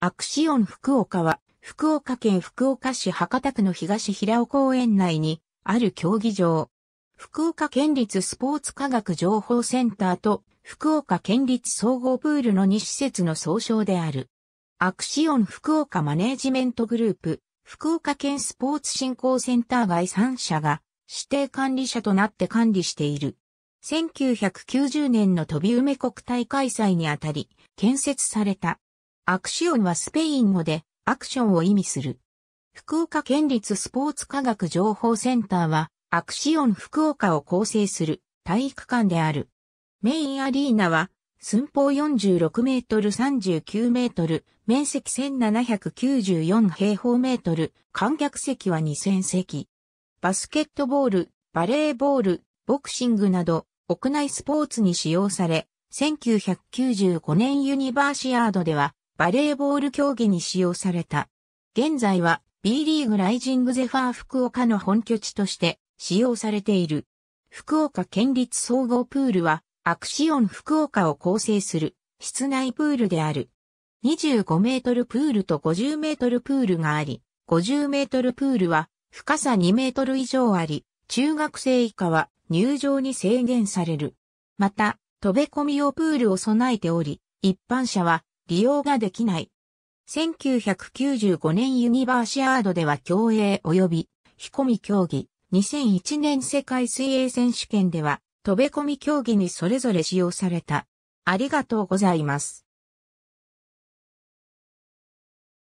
アクシオン福岡は、福岡県福岡市博多区の東平尾公園内にある競技場。福岡県立スポーツ科学情報センターと福岡県立総合プールの2施設の総称である。アクシオン福岡マネージメントグループ、福岡県スポーツ振興センター外3社が指定管理者となって管理している。1990年の飛び梅国体開催にあたり建設されたアクシオンはスペイン語でアクションを意味する。福岡県立スポーツ科学情報センターはアクシオン福岡を構成する体育館である。メインアリーナは寸法46メートル39メートル、面積1794平方メートル、観客席は2000席。バスケットボール、バレーボール、ボクシングなど屋内スポーツに使用され、1995年ユニバーシアードではバレーボール競技に使用された。現在は B リーグライジングゼファー福岡の本拠地として使用されている。福岡県立総合プールはアクシオン福岡を構成する室内プールである。25メートルプールと50メートルプールがあり、50メートルプールは深さ2メートル以上あり、中学生以下は入場に制限される。また、飛べ込み用プールを備えており、一般者は利用ができない。1995年ユニバーシアードでは競泳及び飛込競技、2001年世界水泳選手権では飛べ込み競技にそれぞれ使用された。ありがとうございます。